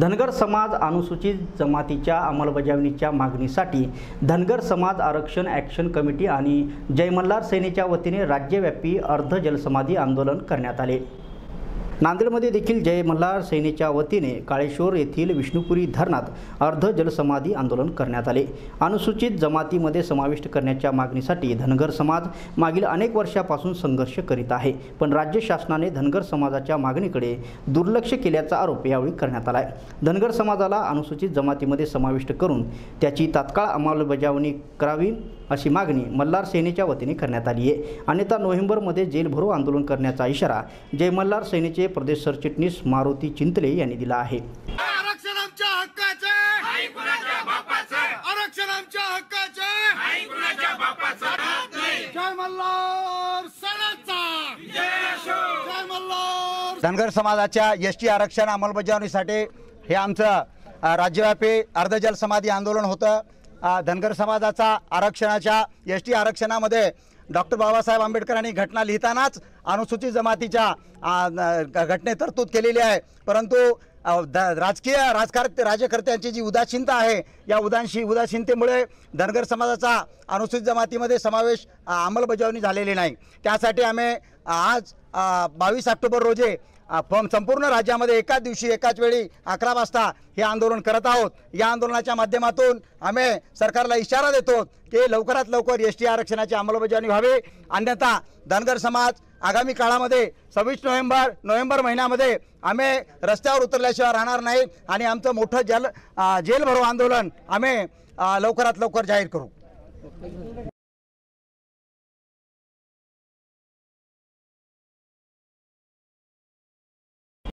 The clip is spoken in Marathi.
धनगर समाज अनुसूचित जमातीच्या अंमलबजावणीच्या मागणीसाठी धनगर समाज आरक्षण ॲक्शन कमिटी आणि जयमल्हार सेनेच्या वतीने राज्यव्यापी अर्ध जलसमाधी आंदोलन करण्यात आले नांदेडमध्ये देखील जय मल्हार सेनेच्या वतीने काळेश्वर येथील विष्णुपुरी धरणात अर्ध जलसमाधी आंदोलन करण्यात आले अनुसूचित जमातीमध्ये समाविष्ट करण्याच्या मागणीसाठी धनगर समाज मागील अनेक वर्षापासून संघर्ष करीत आहे पण राज्य शासनाने धनगर समाजाच्या मागणीकडे दुर्लक्ष केल्याचा आरोप यावेळी करण्यात आला आहे धनगर समाजाला अनुसूचित जमातीमध्ये समाविष्ट करून त्याची तात्काळ अंमलबजावणी करावी अशी मागणी मल्हार सेनेच्या वतीने करण्यात आली आहे अन्यथा नोव्हेंबरमध्ये जेलभरो आंदोलन करण्याचा इशारा जय मल्हार सेनेचे प्रदेश सरचिटणीस मारुती चिंतले यांनी दिला आहे धनगर समाजाच्या एस टी आरक्षण अंमलबजावणीसाठी हे आमचं राज्यव्यापी अर्धजल समाधी आंदोलन होतं धनगर समाजाचा आरक्षणाच्या एस टी आरक्षणामध्ये डॉक्टर बाबासाहेब आंबेडकरांनी घटना लिहितानाच अनुसूचित जमातीच्या घटने तरतूद केलेली आहे परंतु राजकीय राजकार राज्यकर्त्यांची जी उदासीनता आहे या उदाशी उदासीनतेमुळे धनगर समाजाचा अनुसूचित जमातीमध्ये समावेश अंमलबजावणी झालेली नाही त्यासाठी आम्ही आज बावीस ऑक्टोबर रोजी संपूर्ण राज्यामध्ये एकाच दिवशी एकाच वेळी अकरा वाजता हे आंदोलन करत आहोत या आंदोलनाच्या माध्यमातून आम्ही सरकारला इशारा देतो की लवकरात लवकर एस टी आरक्षणाची अंमलबजावणी व्हावी अन्यथा धनगर समाज आगामी काळामध्ये सव्वीस नोव्हेंबर नोव्हेंबर महिन्यामध्ये आम्ही रस्त्यावर उतरल्याशिवाय राहणार नाही आणि आमचं मोठं जल जेल भरो आंदोलन आम्ही लवकरात लवकर जाहीर करू